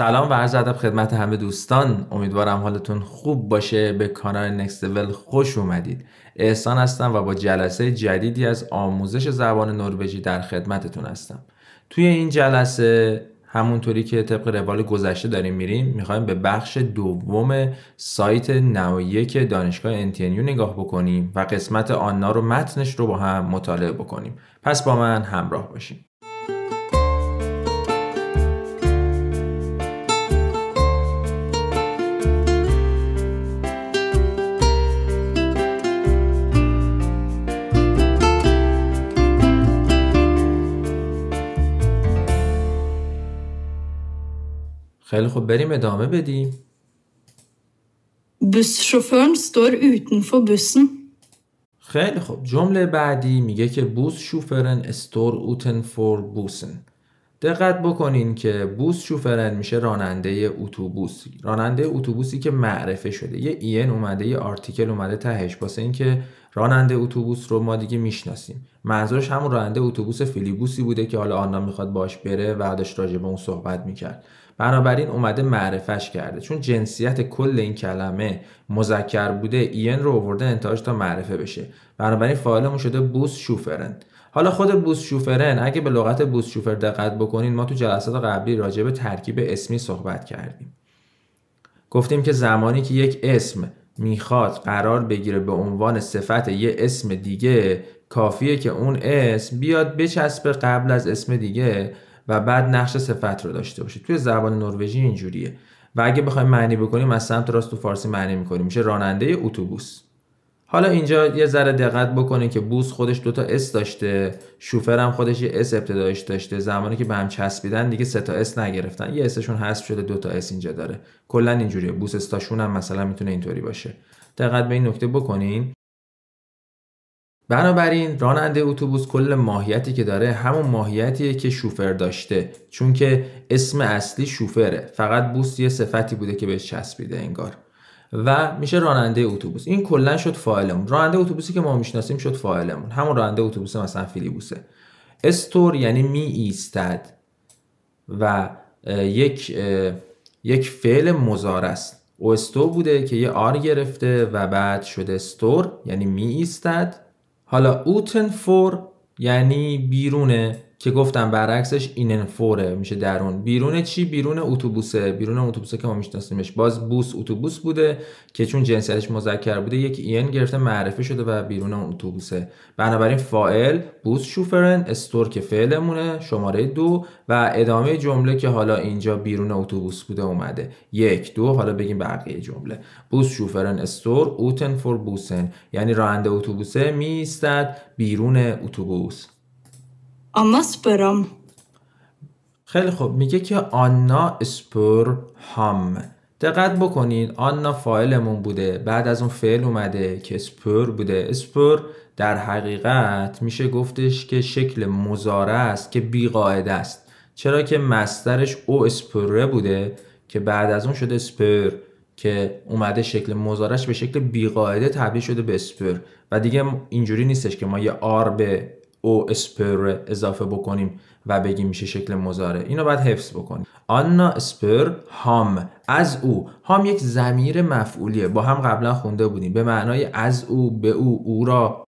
سلام و عرض ادب خدمت همه دوستان امیدوارم حالتون خوب باشه به کانال نکست ول خوش اومدید احسان هستم و با جلسه جدیدی از آموزش زبان نروژی در خدمتتون هستم توی این جلسه همونطوری که طبق روال گذشته داریم میریم میخوایم به بخش دوم سایت نویه که دانشگاه انتینیو نگاه بکنیم و قسمت آنا رو متنش رو با هم مطالعه بکنیم پس با من همراه باشیم خیلی خوب بریم ادامه بدیم بوسشوفرن ستور اوتنفور خیلی خوب جمله بعدی میگه که بوس شوفرن استور اوتن فور بوسن دقت بکنین که بوس شوفرن میشه راننده اتوبوسی راننده اتوبوسی که معرفه شده یه این اومده یه آرتیکل اومده تهش واسه اینکه راننده اتوبوس رو ما دیگه میشناسیم منظورش همون راننده اتوبوس فیلیبوسی بوده که حالا آنا میخواد باش بره و بعدش راجع به اون صحبت میکرد بنابراین اومده معرفش کرده چون جنسیت کل این کلمه مذکر بوده این رو آورده انتاج تا معرفه بشه بنابراین فاعلمون شده بوس شوفرن حالا خود بوس شوفرن اگه به لغت بوس شوفر دقت بکنین ما تو جلسات قبلی راجع به ترکیب اسمی صحبت کردیم گفتیم که زمانی که یک اسم میخواد قرار بگیره به عنوان صفت یه اسم دیگه کافیه که اون اسم بیاد بچسبه قبل از اسم دیگه و بعد نقش صفت رو داشته باشه توی زبان نروژی اینجوریه و اگه بخوایم معنی بکنیم از سمت راست تو فارسی معنی میکنیم میشه راننده اتوبوس حالا اینجا یه ذره دقت بکنید که بوس خودش دوتا اس داشته شوفر هم خودش یه اس ابتدایش داشته زمانی که به هم چسبیدن دیگه سه تا اس نگرفتن یه اسشون حذف شده دوتا اس اینجا داره کلا اینجوریه بوس استاشون هم مثلا میتونه اینطوری باشه دقت به این نکته بکنین بنابراین راننده اتوبوس کل ماهیتی که داره همون ماهیتیه که شوفر داشته چون که اسم اصلی شوفره فقط بوست یه صفتی بوده که بهش چسبیده انگار و میشه راننده اتوبوس این کلا شد فاعلمون راننده اتوبوسی که ما میشناسیم شد فاعلمون همون راننده اتوبوس مثلا فیلیبوسه استور یعنی می ایستد و یک یک فعل مزار است استور بوده که یه آر گرفته و بعد شده استور یعنی می ایستد حالا اوتن فور یعنی بیرونه که گفتم برعکسش این فوره میشه درون بیرون چی بیرون اتوبوسه بیرون اتوبوسه که ما میشناسیمش باز بوس اتوبوس بوده که چون جنسیتش مذکر بوده یک این گرفته معرفه شده و بیرون اون اتوبوسه بنابراین فاعل بوس شوفرن استور که فعلمونه شماره دو و ادامه جمله که حالا اینجا بیرون اتوبوس بوده اومده یک دو حالا بگیم بقیه جمله بوس شوفرن استور اوتن فور بوسن یعنی راننده اتوبوسه میستد بیرون اتوبوس سپرم خیلی خوب میگه که آنا اسپور هام دقت بکنید آنا فایلمون بوده بعد از اون فعل اومده که اسپور بوده اسپور در حقیقت میشه گفتش که شکل مزاره است که بیقاعده است چرا که مسترش او اسپره بوده که بعد از اون شده اسپر که اومده شکل مزارش به شکل بیقاعده تبدیل شده به اسپر و دیگه اینجوری نیستش که ما یه آر به او اسپر اضافه بکنیم و بگیم میشه شکل مزاره اینو باید حفظ بکنیم آنا اسپر هام از او هام یک زمیر مفعولیه با هم قبلا خونده بودیم به معنای از او به او او را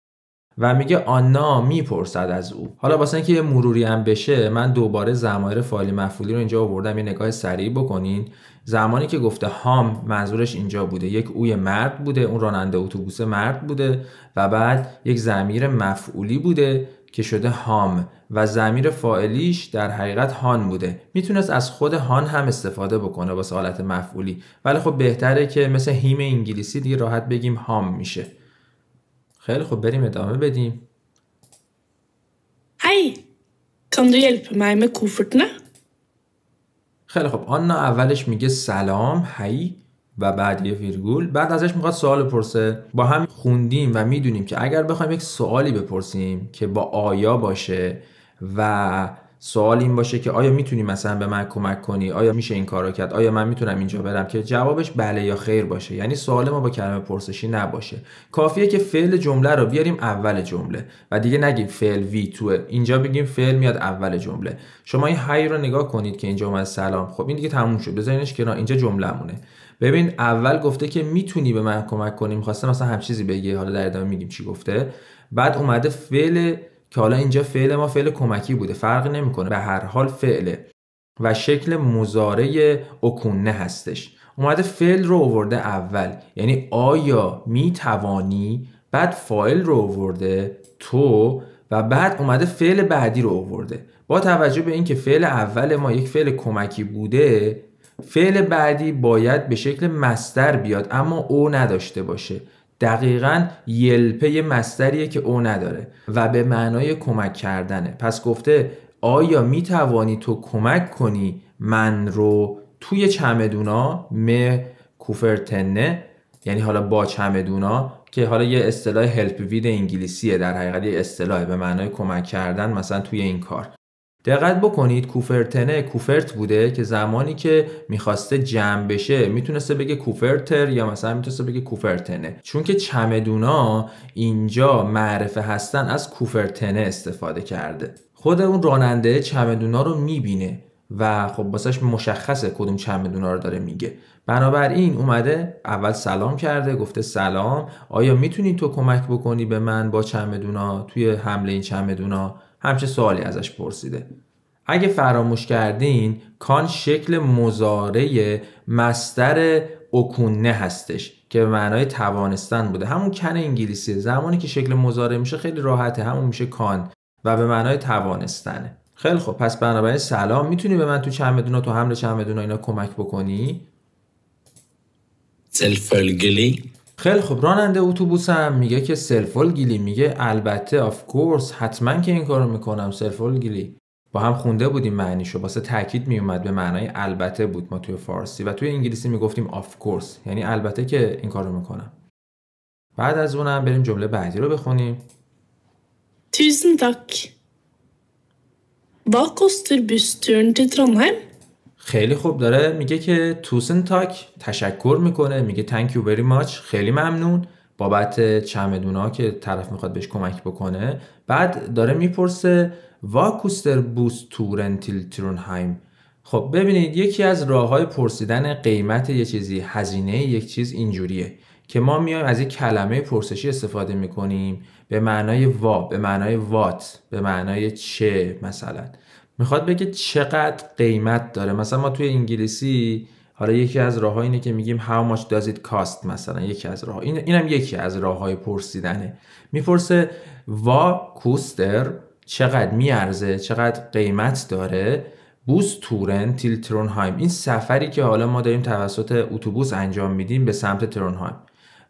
و میگه آنا میپرسد از او حالا واسه اینکه یه مروری هم بشه من دوباره ضمایر فعالی مفعولی رو اینجا آوردم یه نگاه سریع بکنین زمانی که گفته هام منظورش اینجا بوده یک اوی مرد بوده اون راننده اتوبوس مرد بوده و بعد یک زمیر مفعولی بوده که شده هام و زمیر فائلیش در حقیقت هان بوده میتونست از خود هان هم استفاده بکنه با حالت مفعولی ولی خب بهتره که مثل هیم انگلیسی دیگه راحت بگیم هام میشه خیلی خب بریم ادامه بدیم هی کان دو خیلی خب آنا اولش میگه سلام هی و بعد یه ویرگول بعد ازش میخواد سوال پرسه با هم خوندیم و میدونیم که اگر بخوایم یک سوالی بپرسیم که با آیا باشه و سوال این باشه که آیا میتونی مثلا به من کمک کنی آیا میشه این کارو کرد آیا من میتونم اینجا برم که جوابش بله یا خیر باشه یعنی سوال ما با کلمه پرسشی نباشه کافیه که فعل جمله رو بیاریم اول جمله و دیگه نگیم فعل وی تو اینجا بگیم فعل میاد اول جمله شما این هی رو نگاه کنید که اینجا اومد سلام خب این دیگه تموم شد بذارینش اینجا جمله ببین اول گفته که میتونی به من کمک کنی میخواسته مثلا هم چیزی بگی حالا در ادامه میگیم چی گفته بعد اومده فعل که حالا اینجا فعل ما فعل کمکی بوده فرق نمیکنه به هر حال فعله و شکل مزاره اکونه هستش اومده فعل رو آورده اول یعنی آیا میتوانی بعد فایل رو آورده تو و بعد اومده فعل بعدی رو آورده با توجه به اینکه فعل اول ما یک فعل کمکی بوده فعل بعدی باید به شکل مستر بیاد اما او نداشته باشه دقیقا یلپه یه مستریه که او نداره و به معنای کمک کردنه پس گفته آیا می توانی تو کمک کنی من رو توی چمدونا م کوفرتنه یعنی حالا با چمدونا که حالا یه اصطلاح هلپ وید انگلیسیه در حقیقت یه اصطلاح به معنای کمک کردن مثلا توی این کار دقت بکنید کوفرتنه کوفرت بوده که زمانی که میخواسته جمع بشه میتونسته بگه کوفرتر یا مثلا میتونسته بگه کوفرتنه چون که چمدونا اینجا معرفه هستن از کوفرتنه استفاده کرده خود اون راننده چمدونا رو میبینه و خب واسش مشخصه کدوم چمدونا رو داره میگه بنابراین اومده اول سلام کرده گفته سلام آیا میتونی تو کمک بکنی به من با چمدونا توی حمله این چمدونا همچه سوالی ازش پرسیده اگه فراموش کردین کان شکل مزاره مستر اکونه هستش که به معنای توانستن بوده همون کن انگلیسی زمانی که شکل مزاره میشه خیلی راحته همون میشه کان و به معنای توانستنه خیلی خب پس بنابراین سلام میتونی به من تو چمدونا تو حمل چمدونا اینا کمک بکنی؟ گلی؟ خیلی خب راننده اتوبوسم هم میگه که سلفول گیلی میگه البته آف کورس حتما که این کارو میکنم سلفول گیلی با هم خونده بودیم معنیشو واسه تاکید میومد به معنای البته بود ما توی فارسی و توی انگلیسی میگفتیم آف کورس یعنی البته که این کارو میکنم بعد از اونم بریم جمله بعدی رو بخونیم تیزن تاک واکستر بستورن bussturen خیلی خوب داره میگه که توسن تاک تشکر میکنه میگه تانکیو یو وری ماچ خیلی ممنون بابت چمدونا که طرف میخواد بهش کمک بکنه بعد داره میپرسه واکوستر بوس تورنتیل ترونهایم خب ببینید یکی از راه های پرسیدن قیمت یه چیزی هزینه یک چیز اینجوریه که ما میایم از یک کلمه پرسشی استفاده میکنیم به معنای وا به معنای وات به معنای چه مثلا میخواد بگه چقدر قیمت داره مثلا ما توی انگلیسی حالا یکی از راهها اینه که میگیم how much does it cost مثلا یکی از راه این اینم یکی از راه های پرسیدنه میپرسه وا کوستر چقدر میارزه چقدر قیمت داره بوس تورن تیل ترونهایم این سفری که حالا ما داریم توسط اتوبوس انجام میدیم به سمت ترونهایم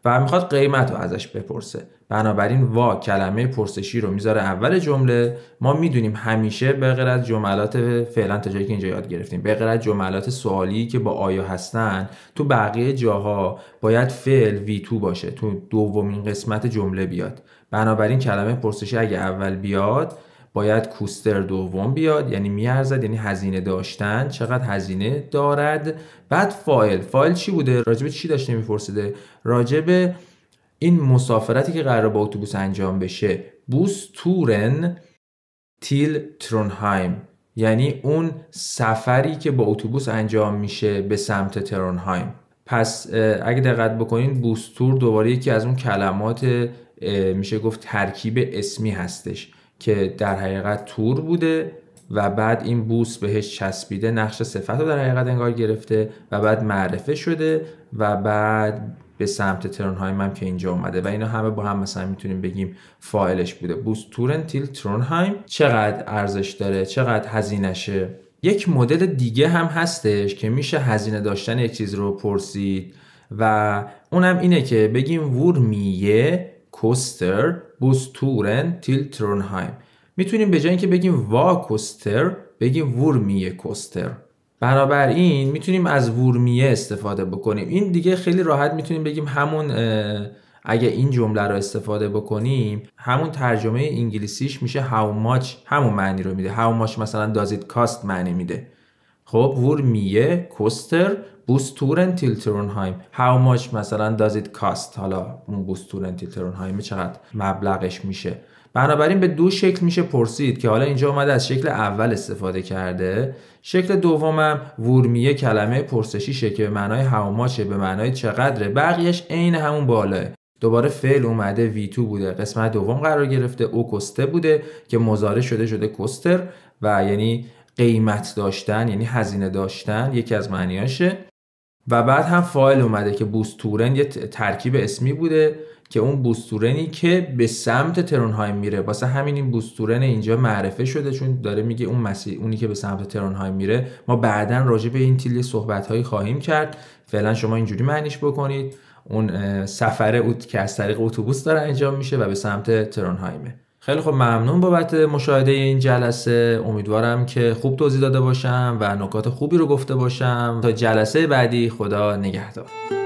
و میخواد قیمت رو ازش بپرسه بنابراین وا کلمه پرسشی رو میذاره اول جمله ما میدونیم همیشه به غیر از جملات فعلا تا جایی که اینجا یاد گرفتیم به غیر از جملات سوالی که با آیا هستن تو بقیه جاها باید فعل وی تو باشه تو دومین قسمت جمله بیاد بنابراین کلمه پرسشی اگه اول بیاد باید کوستر دوم بیاد یعنی میارزد یعنی هزینه داشتن چقدر هزینه دارد بعد فایل فایل چی بوده راجب چی داشته میپرسیده راجب این مسافرتی که قرار با اتوبوس انجام بشه بوس تورن تیل ترونهایم یعنی اون سفری که با اتوبوس انجام میشه به سمت ترونهایم پس اگه دقت بکنین بوستور دوباره یکی از اون کلمات میشه گفت ترکیب اسمی هستش که در حقیقت تور بوده و بعد این بوس بهش چسبیده نقش صفت رو در حقیقت انگار گرفته و بعد معرفه شده و بعد به سمت ترون های من که اینجا اومده و اینا همه با هم مثلا میتونیم بگیم فائلش بوده بوس تورن تیل ترونهایم چقدر ارزش داره چقدر هزینهشه یک مدل دیگه هم هستش که میشه هزینه داشتن یک چیز رو پرسید و اونم اینه که بگیم ورمیه کوستر بوستورن تیل ترونهایم میتونیم به جای اینکه بگیم وا کوستر بگیم ورمیه کوستر بنابراین میتونیم از ورمیه استفاده بکنیم این دیگه خیلی راحت میتونیم بگیم همون اگه این جمله رو استفاده بکنیم همون ترجمه انگلیسیش میشه how much همون معنی رو میده how much مثلا does کاست معنی میده خب وور میه کوستر بوستورن تیلترونهایم هاو ماچ مثلا ایت کاست حالا اون بوستورن تیلترونهایم چقدر مبلغش میشه بنابراین به دو شکل میشه پرسید که حالا اینجا اومده از شکل اول استفاده کرده شکل دومم ورمیه کلمه پرسشیشه که به معنای هاوماچه به معنای چقدره بقیهش عین همون بالاه دوباره فعل اومده ویتو بوده قسمت دوم قرار گرفته او کسته بوده که مزاره شده شده کستر و یعنی قیمت داشتن یعنی هزینه داشتن یکی از معنیاشه و بعد هم فایل اومده که بوستورن یه ترکیب اسمی بوده که اون بوستورنی که به سمت ترونهایم میره واسه همین این بوستورن اینجا معرفه شده چون داره میگه اون اونی که به سمت ترونهایم میره ما بعدا راجع به این تیلی صحبت خواهیم کرد فعلا شما اینجوری معنیش بکنید اون سفر که از طریق اتوبوس داره انجام میشه و به سمت ترونهایمه خیلی خب ممنون بابت مشاهده این جلسه امیدوارم که خوب توضیح داده باشم و نکات خوبی رو گفته باشم تا جلسه بعدی خدا نگهدار